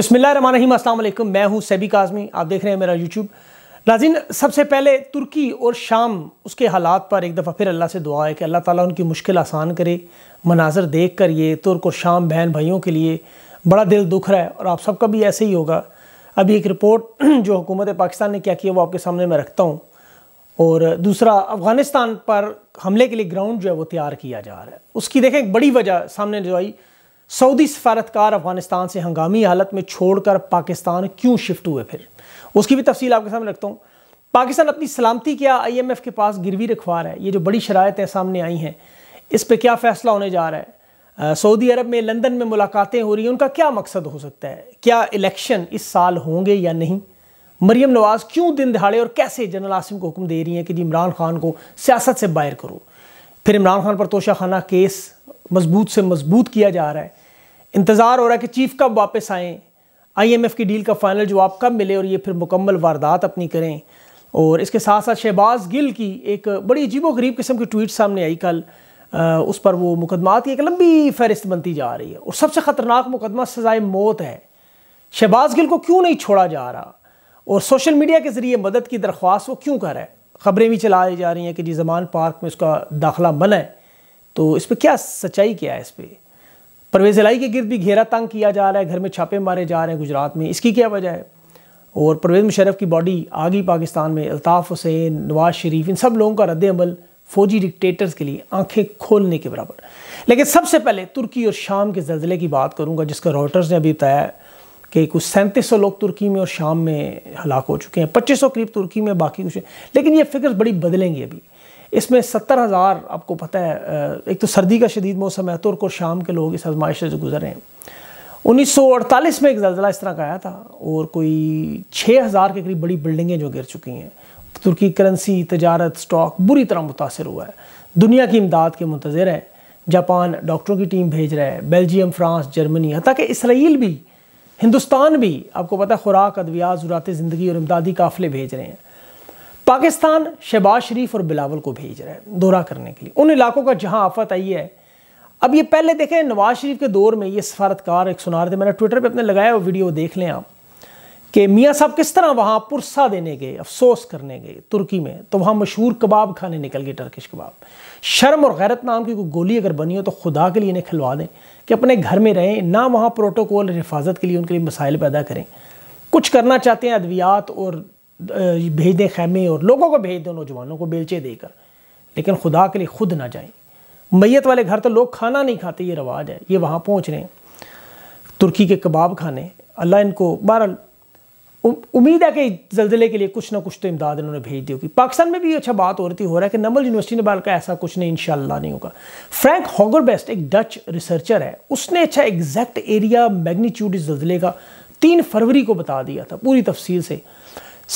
बिसमीम अल्लाम मैं हूँ सैबी काजमी आप देख रहे हैं मेरा यूट्यूब नाजिन सबसे पहले तुर्की और शाम उसके हालात पर एक दफ़ा फिर अल्लाह से दुआ है कि अल्लाह ताला उनकी मुश्किल आसान करे मनाजर देख कर ये तुर्क और शाम बहन भाइयों के लिए बड़ा दिल दुख रहा है और आप सबका भी ऐसे ही होगा अभी एक रिपोर्ट जो हुकूमत पाकिस्तान ने क्या किया वो आपके सामने मैं रखता हूँ और दूसरा अफ़गानिस्तान पर हमले के लिए ग्राउंड जो है वो तैयार किया जा रहा है उसकी देखें एक बड़ी वजह सामने जो आई सऊदी सफारतकार अफगानिस्तान से हंगामी हालत में छोड़कर पाकिस्तान क्यों शिफ्ट हुए फिर उसकी भी तफसील आपके सामने रखता हूँ पाकिस्तान अपनी सलामती क्या आईएमएफ के पास गिरवी रखवा रहा है ये जो बड़ी शरायतें सामने आई हैं इस पर क्या फैसला होने जा रहा है सऊदी अरब में लंदन में मुलाकातें हो रही हैं उनका क्या मकसद हो सकता है क्या इलेक्शन इस साल होंगे या नहीं मरियम नवाज़ क्यों दिन दिहाड़े और कैसे जनरल आसिम को हुक्म दे रही हैं कि जी इमरान खान को सियासत से बाहर करो फिर इमरान खान पर तोशा खाना केस मजबूत से मजबूत किया जा रहा है इंतज़ार हो रहा है कि चीफ कब वापस आएँ आईएमएफ की डील का फाइनल जवाब कब मिले और ये फिर मुकम्मल वारदात अपनी करें और इसके साथ साथ शहबाज गिल की एक बड़ी अजीबो गरीब किस्म की ट्वीट सामने आई कल आ, उस पर वो मुकदमात की एक लंबी फहरिस्त बनती जा रही है और सबसे ख़तरनाक मुकदमा सजाए मौत है शहबाज गिल को क्यों नहीं छोड़ा जा रहा और सोशल मीडिया के ज़रिए मदद की दरख्वास्त वो क्यों कर रहा है खबरें भी चलाई जा रही हैं कि जी जमान पार्क में उसका दाखिला मना है तो इस पर क्या सच्चाई क्या है इस पर परवेज लाई के गिरद भी घेरा तंग किया जा रहा है घर में छापे मारे जा रहे हैं गुजरात में इसकी क्या वजह है और परवेज मुशरफ की बॉडी आ गई पाकिस्तान में अल्ताफ़ हुसैन नवाज शरीफ इन सब लोगों का रद्द अमल फौजी डिक्टेटर्स के लिए आंखें खोलने के बराबर लेकिन सबसे पहले तुर्की और शाम के जल्जले की बात करूंगा जिसका रॉटर्स ने अभी बताया कि कुछ सैंतीस सौ लोग तुर्की में और शाम में हलाक हो चुके हैं पच्चीस सौ करीब तुर्की में बाकी कुछ लेकिन ये फिक्र बड़ी बदलेंगी अभी इसमें सत्तर हज़ार आपको पता है एक तो सर्दी का शदीद मौसम है तुर्क तो और शाम के लोग इस आजमाइश से गुजर रहे हैं 1948 में एक जलजिला इस तरह का आया था और कोई 6000 के करीब बड़ी बिल्डिंगें जो गिर चुकी हैं तुर्की करेंसी तजारत स्टॉक बुरी तरह मुतासर हुआ है दुनिया की इमदाद के मुंतजर है जापान डॉक्टरों की टीम भेज रहा है बेल्जियम फ्रांस जर्मनी हत्या कि इसराइल भी हिंदुस्तान भी आपको पता है खुराक अद्वियात ज़रूरत ज़िंदगी और इमदादी काफ़िले भेज रहे हैं पाकिस्तान शहबाज शरीफ और बिलावल को भेज रहा है दौरा करने के लिए उन इलाकों का जहां आफत आई है अब ये पहले देखें नवाज शरीफ के दौर में ये सफारतकार एक सुनार थे मैंने ट्विटर पे अपने लगाया वो वीडियो देख लें आप कि मियाँ साहब किस तरह वहाँ पुरसा देने गए अफसोस करने गए तुर्की में तो वहाँ मशहूर कबाब खाने निकल गए टर्किश कबाब शर्म और गैरत नाम की कोई गोली अगर बनी हो तो खुदा के लिए इन्हें खिलवा दें कि अपने घर में रहें ना वहाँ प्रोटोकॉल हिफाजत के लिए उनके लिए मसाइल पैदा करें कुछ करना चाहते हैं अद्वियात और भेज दें खैमे और लोगों को भेज दें नौजवानों को बेलचे देकर लेकिन खुदा के लिए खुद ना जाएं मैयत वाले घर तो लोग खाना नहीं खाते ये रवाज है ये वहाँ पहुँच रहे हैं तुर्की के कबाब खाने अल्लाह इनको बहरहाल उम्मीद है कि जल्जले के लिए कुछ ना कुछ तो इमदाद इन्होंने भेज दी होगी पाकिस्तान में भी अच्छा बात हो रही हो रहा है कि नमल यूनिवर्सिटी ने बाल का ऐसा कुछ नहीं इनशाला नहीं होगा फ्रैंक हॉगरबेस्ट एक डच रिसर्चर है उसने अच्छा एग्जैक्ट एरिया मैग्नीट्यूड इस जल्जले का तीन फरवरी को बता दिया था पूरी तफसील से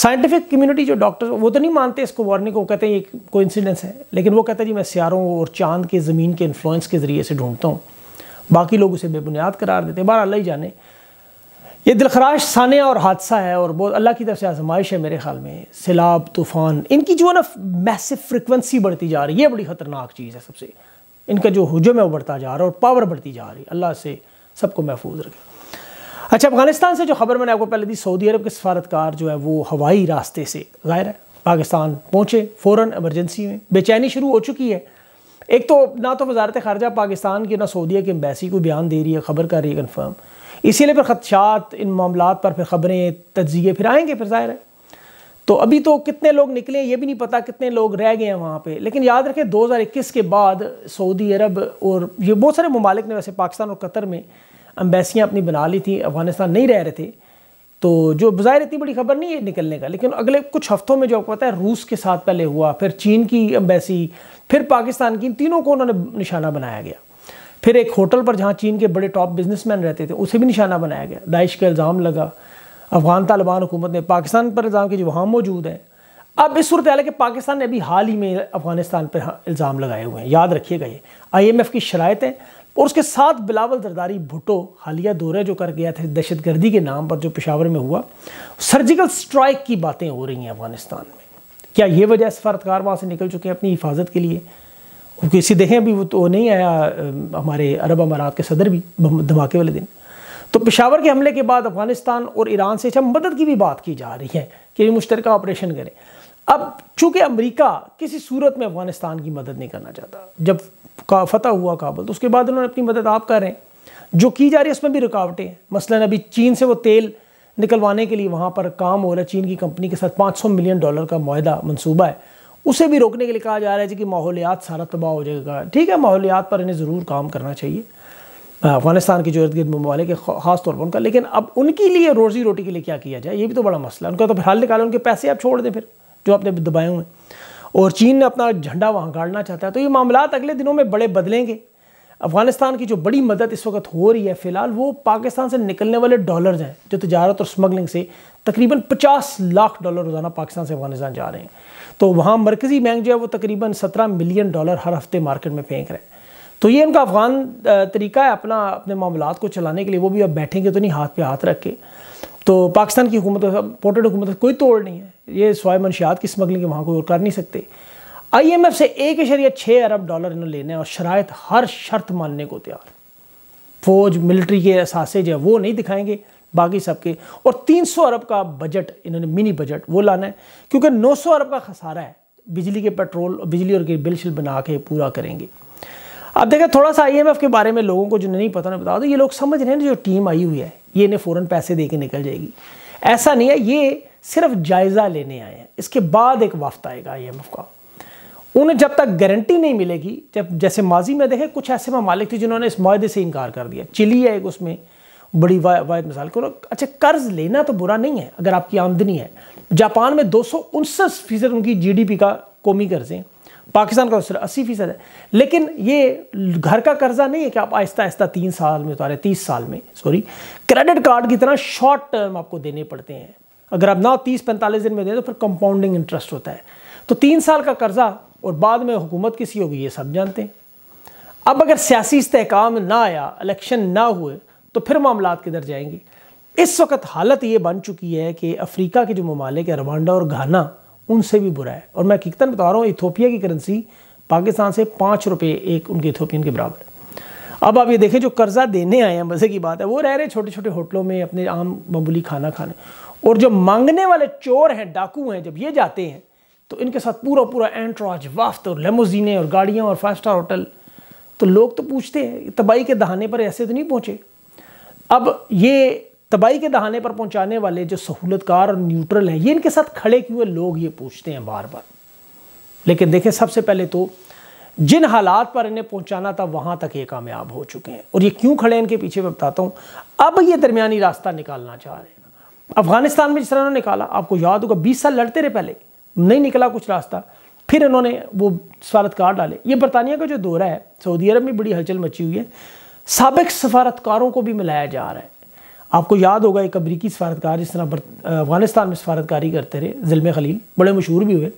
साइंटिफिक कम्युनिटी जो डॉक्टर वो तो नहीं मानते इसको वार्निंग को कहते हैं ये कोइंसिडेंस है लेकिन वो कहते हैं जी मैं सियारों और चांद के ज़मीन के इन्फ्लुएंस के ज़रिए से ढूंढता हूँ बाकी लोग उसे बेबुनियाद करार देते हैं बार अल्लाह ही जाने ये दिलखराश सानिया और हादसा है और बहुत अल्लाह की तरफ से आजमाइश है मेरे ख्याल में सैलाब तूफ़ान इनकी जो है ना मैसिव फ्रिक्वेंसी बढ़ती जा रही है बड़ी ख़तरनाक चीज़ है सबसे इनका जो हजम है वो बढ़ता जा रहा है और पावर बढ़ती जा रही है अल्लाह से सबको महफूज रखें अच्छा अफगानिस्तान से जो खबर मैंने आपको पहले दी सऊदी अरब के सफारतकार जो है वो हवाई रास्ते से गायर है पाकिस्तान पहुँचे फ़ौर एमरजेंसी में बेचैनी शुरू हो चुकी है एक तो ना तो वजारत खारजा पाकिस्तान की ना सऊदी की अम्बेसी को बयान दे रही है खबर कर रही है कन्फर्म इसीलिए फिर खदशात इन मामला पर फिर ख़बरें तजिए फिर आएंगे फिर ज़ाहिर है तो अभी तो कितने लोग निकले ये भी नहीं पता कितने लोग रह गए हैं वहाँ पे लेकिन याद रखें दो हजार इक्कीस के बाद सऊदी अरब और ये बहुत सारे ममालिक ने वैसे पाकिस्तान और कतर में अम्बेसियाँ अपनी बना ली थी अफगानिस्तान नहीं रह रहे थे तो जो बाहर इतनी बड़ी खबर नहीं है निकलने का लेकिन अगले कुछ हफ्तों में जो आपको पता है रूस के साथ पहले हुआ फिर चीन की अम्बेसी फिर पाकिस्तान की तीनों को उन्होंने निशाना बनाया गया फिर एक होटल पर जहाँ चीन के बड़े टॉप बिजनेसमैन रहते थे उसे भी निशाना बनाया गया दाइश का इल्ज़ाम लगा अफगान तालिबान हुकूमत ने पाकिस्तान पर इल्ज़ाम के जो वहाँ मौजूद है अब इस सूरत हाल है कि पाकिस्तान ने अभी हाल ही में अफगानिस्तान पर हाँ, इल्ज़ाम लगाए हुए हैं याद रखिएगा ये आई एम एफ़ की शरात है और उसके साथ बिलावल जरदारी भुटो हालिया दौरा जो कर गया था दहशतगर्दी के नाम पर जो पेशावर में हुआ सर्जिकल स्ट्राइक की बातें हो रही हैं अफगानिस्तान में क्या ये वजह सफारतकार वहाँ से निकल चुके हैं अपनी हिफाजत के लिए किसी देखें अभी वो तो नहीं आया हमारे अरब अमारात के सदर भी धमाके वाले दिन तो पेशावर के हमले के बाद अफगानिस्तान और ईरान से अच्छा मदद की भी बात की जा रही है कि मुश्तर ऑपरेशन करें अब चूंकि अमेरिका किसी सूरत में अफगानिस्तान की मदद नहीं करना चाहता जब का फतह हुआ काबुल तो उसके बाद उन्होंने अपनी मदद आप कर रहे हैं जो की जा रही है उसमें भी रुकावटें हैं मसलन अभी चीन से वो तेल निकलवाने के लिए वहाँ पर काम हो रहा है चीन की कंपनी के साथ 500 मिलियन डॉलर का माह मनसूबा है उसे भी रोकने के लिए कहा जा रहा है कि माहौलियात सारा तबाह हो जाएगा ठीक है माहौलियात पर इन्हें ज़रूर काम करना चाहिए अफगानिस्तान के जो इर्द गिर्द ममालिक खास तौर पर उनका लेकिन अब उनके लिए रोजी रोटी के लिए क्या किया जाए ये भी तो बड़ा मसला है उनका तो फिर हल उनके पैसे आप छोड़ दें फिर जो आपने दबाए हुए हैं और चीन ने अपना झंडा वहाँ गाड़ना चाहता है तो ये मामला अगले दिनों में बड़े बदलेंगे अफगानिस्तान की जो बड़ी मदद इस वक्त हो रही है फ़िलहाल वो पाकिस्तान से निकलने वाले डॉलर्स हैं जो तजारत और स्मगलिंग से तकरीबन 50 लाख डॉलर रोज़ाना पाकिस्तान से अफगानिस्तान जा रहे हैं तो वहाँ मरकज़ी बैंक जो है वो तकरीबन 17 मिलियन डॉलर हर हफ्ते मार्केट में फेंक रहे हैं तो ये उनका अफगान तरीका है अपना अपने मामला को चलाने के लिए वो भी अब बैठेंगे तो नहीं हाथ पे हाथ रख के तो पाकिस्तान की हुकूमत पोर्टेड हुकूमत कोई तोड़ नहीं है ये स्वाय मनशियात की स्मगलिंग के वहाँ कोई और कर नहीं सकते आई एम एफ से एक इशरिया छः अरब डॉलर इन्होंने लेने और शरात हर शर्त मानने को तैयार फौज मिलिट्री के असासे जो है वो नहीं दिखाएंगे बाकी सबके और 300 अरब का बजट इन्होंने मिनी बजट वो लाना है क्योंकि 900 अरब का खसारा है बिजली के पेट्रोल बिजली और के बिल शिल बना के पूरा करेंगे अब देखें थोड़ा सा आईएमएफ के बारे में लोगों को जिन्हें नहीं पता ना बता दो ये लोग समझ रहे हैं जो टीम आई हुई है ये इन्हें फ़ौरन पैसे दे के निकल जाएगी ऐसा नहीं है ये सिर्फ जायज़ा लेने आए हैं इसके बाद एक वफ्त आएगा आई का उन्हें जब तक गारंटी नहीं मिलेगी जब जैसे माजी में देखें कुछ ऐसे ममालिक थे जिन्होंने इस माहे से इनकार कर दिया चिली है एक उसमें बड़ी वायद मिसाल को अच्छा कर्ज लेना तो बुरा नहीं है अगर आपकी आमदनी है जापान में दो सौ उनसठ फीसद उनकी पी का कौमी कर्ज हैं पाकिस्तान का उससे अस्सी फीसद है लेकिन ये घर का कर्जा नहीं है कि आप आहिस्ता आहिस्ता तीन साल में उतारें तीस साल में सॉरी क्रेडिट कार्ड की तरह शॉर्ट टर्म आपको देने पड़ते हैं अगर आप ना तीस पैंतालीस दिन में दें तो फिर कंपाउंडिंग इंटरेस्ट होता है तो तीन साल का कर्जा और बाद में हुकूमत किसी होगी ये सब जानते हैं अब अगर सियासी इस्तेकाम ना आया इलेक्शन ना हुए तो फिर मामला किधर जाएंगे इस वक्त हालत ये बन चुकी है कि अफ्रीका के जो ममालिक रवांडा और घाना उनसे भी बुरा है और मैं हकीकता बता रहा हूँ इथोपिया की करेंसी पाकिस्तान से पाँच रुपये एक उनके इथोपियन के बराबर है अब आप ये देखें जो कर्जा देने आए हैं मज़े की बात है वो रह रहे छोटे छोटे होटलों में अपने आम मामूली खाना खाने और जो मांगने वाले चोर हैं डाकू हैं जब ये जाते हैं तो इनके साथ पूरा पूरा एंट्रॉज वाफ्त और लेमोजीने और गाड़ियाँ और फाइव स्टार होटल तो लोग तो पूछते हैं तबाही के दहाने पर ऐसे तो नहीं पहुँचे अब ये तबाही के दहाने पर पहुंचाने वाले जो सहूलतकार और न्यूट्रल हैं ये इनके साथ खड़े हुए लोग ये पूछते हैं बार बार लेकिन देखें सबसे पहले तो जिन हालात पर इन्हें पहुंचाना था वहां तक ये कामयाब हो चुके हैं और ये क्यों खड़े हैं इनके पीछे मैं बताता हूं अब ये दरमियानी रास्ता निकालना चाह रहे हैं अफगानिस्तान में जिस तरह उन्होंने निकाला आपको याद होगा बीस साल लड़ते रहे पहले नहीं निकला कुछ रास्ता फिर इन्होंने वो सफारतकार डाले ये बरतानिया का जो दौरा है सऊदी अरब में बड़ी हलचल मची हुई है सबक सफारतकारों को भी मिलाया जा रहा है आपको याद होगा एक अमरीकी सफारतकार जिस तरह अफगानिस्तान में सफारतकारी करते रहे जिलम खलील बड़े मशहूर भी हुए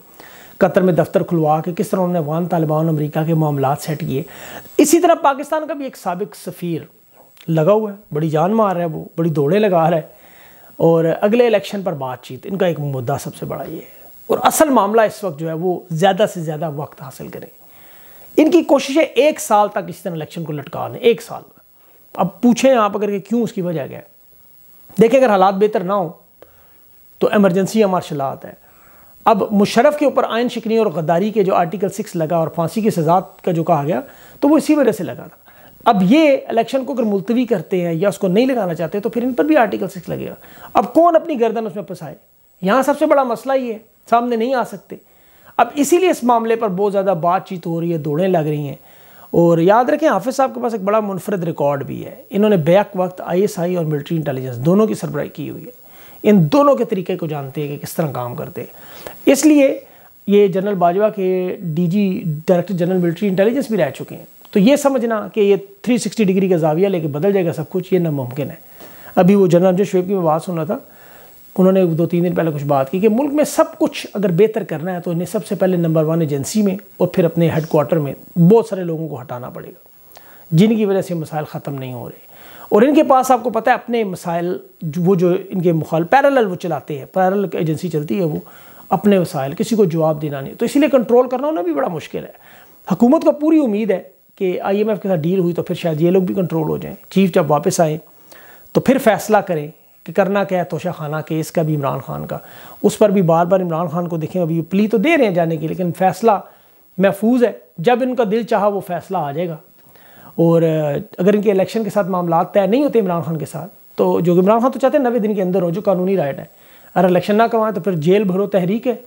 कतर में दफ्तर खुलवा के किस तरह उन्होंने अफगान तालिबान अमरीका के मामला सेट किए इसी तरह पाकिस्तान का भी एक सबक सफ़ीर लगा हुआ है बड़ी जान मार रहा है वो बड़ी दौड़े लगा रहा है और अगले इलेक्शन पर बातचीत इनका एक मुद्दा सबसे बड़ा ये है और असल मामला इस वक्त जो है वो ज़्यादा से ज़्यादा वक्त हासिल करें इनकी कोशिश है एक साल तक इस तरह इलेक्शन को लटका दें एक साल अब पूछें आप अगर कि क्यों उसकी वजह क्या है देखिए अगर हालात बेहतर ना हो तो एमरजेंसी या मार्शल आता है अब मुशरफ के ऊपर आयन शिकनी और गद्दारी के जो आर्टिकल सिक्स लगा और फांसी की सजा का जो कहा गया तो वो इसी वजह से लगा था अब ये इलेक्शन को अगर मुलतवी करते हैं या उसको नहीं लगाना चाहते तो फिर इन पर भी आर्टिकल सिक्स लगेगा अब कौन अपनी गर्दन उसमें फंसाए यहाँ सबसे बड़ा मसला ये है सामने नहीं आ सकते अब इसीलिए इस मामले पर बहुत ज़्यादा बातचीत हो रही है दौड़ें लग रही हैं और याद रखें हाफिज़ साहब के पास एक बड़ा मुनफरद रिकॉर्ड भी है इन्होंने बैक वक्त आईएसआई और मिलिट्री इंटेलिजेंस दोनों की सरबराही की हुई है इन दोनों के तरीके को जानते हैं कि किस तरह काम करते हैं इसलिए ये जनरल बाजवा के डी डायरेक्टर जनरल मिलिट्री इंटेलिजेंस भी रह चुके हैं तो ये समझना कि ये थ्री डिग्री का जाविया लेके बदल जाएगा सब कुछ ये नामुमकिन है अभी वो जनरल अमजद शुएब की मैं बात सुना था उन्होंने दो तीन दिन पहले कुछ बात की कि मुल्क में सब कुछ अगर बेहतर करना है तो इन्हें सबसे पहले नंबर वन एजेंसी में और फिर अपने हेड क्वार्टर में बहुत सारे लोगों को हटाना पड़ेगा जिनकी वजह से मसाइल ख़त्म नहीं हो रहे और इनके पास आपको पता है अपने मसाइल वो जो इनके मुखाल पैरल वो चलाते हैं पैरल एजेंसी चलती है वो अपने वसाइल किसी को जवाब देना नहीं तो इसलिए कंट्रोल करना उन्हें भी बड़ा मुश्किल है हुकूमत को पूरी उम्मीद है कि आई एम एफ़ के साथ डील हुई तो फिर शायद ये लोग भी कंट्रोल हो जाएँ चीफ जब वापस आए तो फिर फैसला करें कि करना क्या है तोशा खाना केस का भी इमरान खान का उस पर भी बार बार इमरान खान को देखें अभी प्ली तो दे रहे हैं जाने की लेकिन फ़ैसला महफूज है जब इनका दिल चाह वो फ़ैसला आ जाएगा और अगर इनके इलेक्शन के साथ मामला तय नहीं होते इमरान खान के साथ तो जो इमरान खान तो चाहते हैं नबे दिन के अंदर हो जो कानूनी राइट है अगर इलेक्शन ना करवाएं तो फिर जेल भरो तहरीक है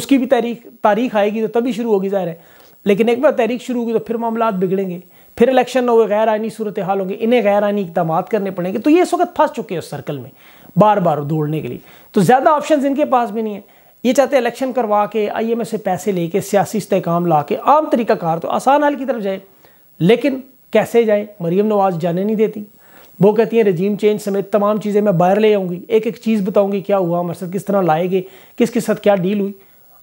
उसकी भी तहरीक तारीख आएगी तो तभी शुरू होगी ज़ाहिर है लेकिन एक बार तहरीक शुरू होगी तो फिर मामला बिगड़ेंगे फिर इलेक्शन हो गैर आइनी सूरत हाल होंगे इन्हें गैर आइनी इकदाम करने पड़ेंगे तो ये इस वक्त फंस चुके हैं उस सर्कल में बार बार दौड़ने के लिए तो ज़्यादा ऑप्शन इनके पास भी नहीं है ये चाहते हैं इलेक्शन करवा के आई एम एस से पैसे लेके सियासी इस्तेकाम ला के आम तरीका कार तो आसान हाल की तरफ जाए लेकिन कैसे जाए मरीम नवाज जाने नहीं देती वो कहती हैं रजीम चेंज समेत तमाम चीज़ें मैं बाहर ले आऊँगी एक एक चीज़ बताऊँगी क्या हुआ हमारे साथ किस तरह लाए गए किसके साथ क्या डील हुई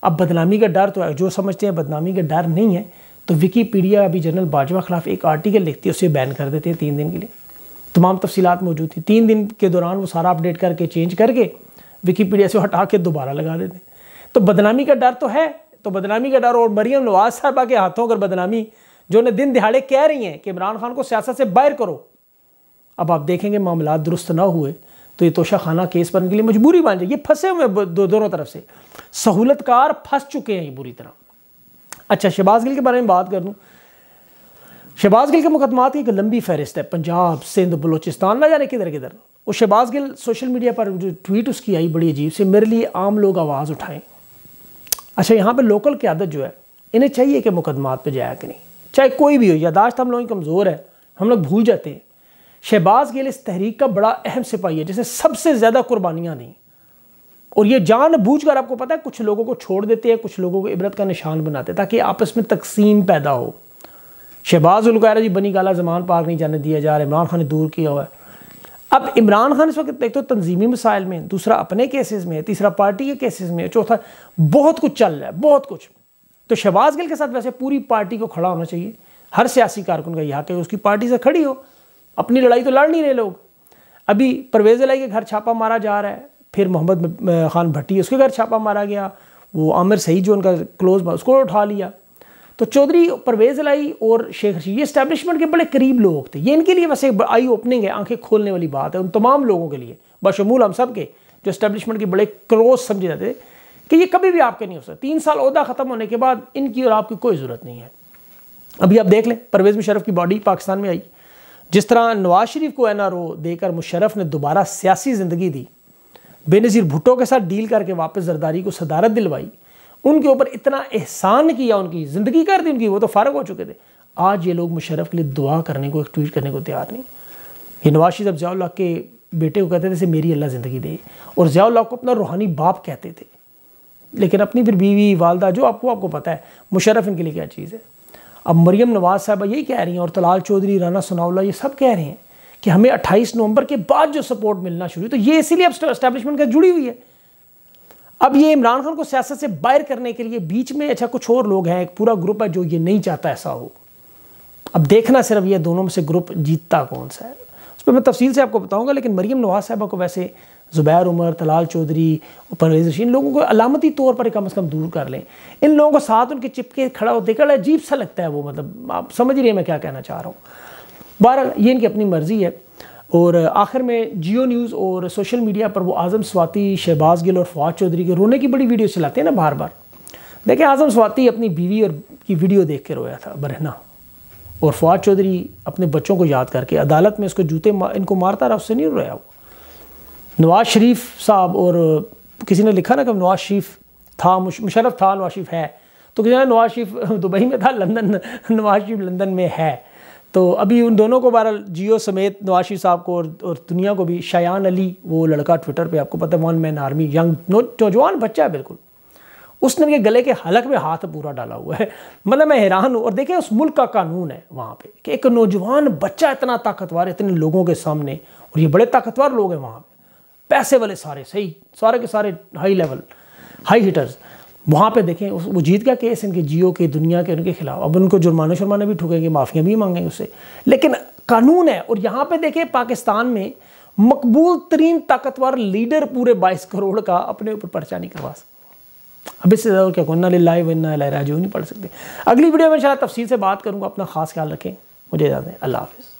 अब बदनामी का डर तो है जो समझते हैं बदनामी का डर नहीं है तो विकीपीडिया अभी जनरल बाजवा खिलाफ एक आर्टिकल लिखती है उसे बैन कर देते हैं तीन दिन के लिए तमाम तफसीत मौजूद थी तीन दिन के दौरान वो सारा अपडेट करके चेंज करके विकीपीडिया से हटा के दोबारा लगा देते तो बदनामी का डर तो है तो बदनामी का डर और मरियम नवाज साहबा के हाथों अगर बदनामी जो ने दिन दिहाड़े कह रही हैं कि इमरान खान को सियासत से बाहर करो अब आप देखेंगे मामला दुरुस्त ना हुए तो ये तोशा खाना केस बनने के लिए मजबूरी बन जाए ये फंसे हुए दोनों तरफ से सहूलतकार फंस चुके हैं ये बुरी तरह अच्छा शहबाज गिल के बारे में बात कर दूँ शहबाज गिल के मुकदमात की एक लंबी फहरिस्त है पंजाब सिंध बलोचिस्तान ना जाने किधर किधर वो शहबाज गिल सोशल मीडिया पर जो ट्वीट उसकी आई बड़ी अजीब से मेरे लिए आम लोग आवाज़ उठाएं अच्छा यहाँ पर लोकल क्यादत जो है इन्हें चाहिए कि मुकदमात पर जाया कि नहीं चाहे कोई भी हो यादाश्त हम लोगों की कमज़ोर है हम लोग भूल जाते हैं शहबाज गिल इस तहरीक का बड़ा अहम सिपाही है जिसे सबसे ज़्यादा कुर्बानियाँ दी और ये जानबूझकर आपको पता है कुछ लोगों को छोड़ देते हैं कुछ लोगों को इबरत का निशान बनाते हैं ताकि आपस में तकसीम पैदा हो शहबाज उलकायरा जी बनी काला जमान पार नहीं जाने दिया जा रहा इमरान खान ने दूर किया हुआ है अब इमरान खान इस वक्त एक तो तंजीमी मसाइल में दूसरा अपने केसेस में है तीसरा पार्टी के केसेस में है चौथा बहुत कुछ चल रहा है बहुत कुछ तो शहबाज गिल के साथ वैसे पूरी पार्टी को खड़ा होना चाहिए हर सियासी कारकुन का यह हक है उसकी पार्टी से खड़ी हो अपनी लड़ाई तो लड़ नहीं रहे लोग अभी परवेज लाई के घर छापा मारा जा रहा है फिर मोहम्मद ख़ान भट्टी उसके घर छापा मारा गया वो आमिर सही जो उनका क्लोज उसको उठा लिया तो चौधरी परवेज़ लाई और शेख रशीद ये इस्टेबलिशमेंट के बड़े करीब लोग थे ये इनके लिए बस एक आई ओपनिंग है आंखें खोलने वाली बात है उन तमाम लोगों के लिए बशमूल हम सब के जो इस्टेबलिशमेंट के बड़े क्लोज समझे जाते थे कि ये कभी भी आपके नहीं हो सकता तीन साल अहदा ख़त्म होने के बाद इनकी और आपकी कोई ज़रूरत नहीं है अभी आप देख लें परवेज़ मुशरफ की बॉडी पाकिस्तान में आई जिस तरह नवाज शरीफ को एन आर ओ देकर मुशरफ ने दोबारा सियासी ज़िंदगी दी बेनज़ीर भुट्टो के साथ डील करके वापस जरदारी को सदारत दिलवाई उनके ऊपर इतना एहसान किया उनकी ज़िंदगी कर दी उनकी वो तो फारग हो चुके थे आज ये लोग मुशरफ के लिए दुआ करने को एक ट्वीट करने को तैयार नहीं ये नवाशी जब जयाल्ला के बेटे को कहते थे से मेरी अल्लाह ज़िंदगी दे और जयाल्ला को अपना रूहानी बाप कहते थे लेकिन अपनी फिर बीवी वालदा जो आपको आपको पता है मुशरफ इनके लिए क्या चीज़ है अब मरियम नवाज़ साहबा यही कह रही हैं और तलाल चौधरी राना सनाउल्ला ये सब कह रहे हैं कि हमें 28 नवंबर के बाद जो सपोर्ट मिलना शुरू तो ये इसीलिए अब स्टैब्लिशमेंट के जुड़ी हुई है अब ये इमरान खान को सियासत से बाहर करने के लिए बीच में अच्छा कुछ और लोग हैं एक पूरा ग्रुप है जो ये नहीं चाहता ऐसा हो अब देखना सिर्फ ये दोनों में से ग्रुप जीतता कौन सा है उस पर मैं तफसील से आपको बताऊंगा लेकिन मरीम नवाज साहबा को वैसे ज़ुबैर उमर तलाल चौधरी और परवेज इन लोगों को अलामती तौर पर कम अज़ कम दूर कर लें इन लोगों को साथ उनके चिपके खड़ा होते कड़ा अजीब सा लगता है वो मतलब आप समझ रही है मैं क्या कहना चाह रहा हूँ बहरहाल ये इनकी अपनी मर्ज़ी है और आखिर में जियो न्यूज़ और सोशल मीडिया पर वो आज़म स्वाति शहबाज गिल और फवाद चौधरी के रोने की बड़ी वीडियो चलाते हैं ना बार बार देखें आज़म स्वाति अपनी बीवी और की वीडियो देख के रोया था बरहना और फवाद चौधरी अपने बच्चों को याद करके अदालत में उसको जूते मा, इनको मारता रहा उससे नहीं रोया वो नवाज़ शरीफ साहब और किसी ने लिखा ना कि नवाज़ शरीफ था मुशरफ था नवाज शरीफ है तो किसी ने नवाज शरीफ दुबई में था लंदन नवाज शरीफ लंदन में है तो अभी उन दोनों को बहरहाल जियो समेत नवाशी साहब को और, और दुनिया को भी शायान अली वो लड़का ट्विटर पे आपको पता है वन मैन आर्मी यंग नौजवान बच्चा है बिल्कुल उसने के गले के हलक में हाथ पूरा डाला हुआ है मतलब मैं हैरान हूँ और देखें उस मुल्क का कानून है वहाँ पे कि एक नौजवान बच्चा इतना ताकतवर इतने लोगों के सामने और ये बड़े ताकतवर लोग हैं वहाँ पे पैसे वाले सारे सही सारे के सारे हाई लेवल हाई हीटर्स वहाँ पे देखें उस वो जीत का केस इनके जियो के दुनिया के उनके खिलाफ अब उनको जुर्माना शुरमाना भी ठुकेंगे माफ़ियाँ भी मांगेंगे उससे लेकिन कानून है और यहाँ पे देखें पाकिस्तान में मकबूल तरीन ताकतवर लीडर पूरे बाईस करोड़ का अपने ऊपर पर्चा नहीं करवा सकते अब इससे ज़्यादा क्या वरना लाए वरना लहराजो नहीं पढ़ सकते अगली वीडियो में शायद तफसील से बात करूँगा अपना खास ख्याल रखें मुझे याद है अल्लाह हाफिज़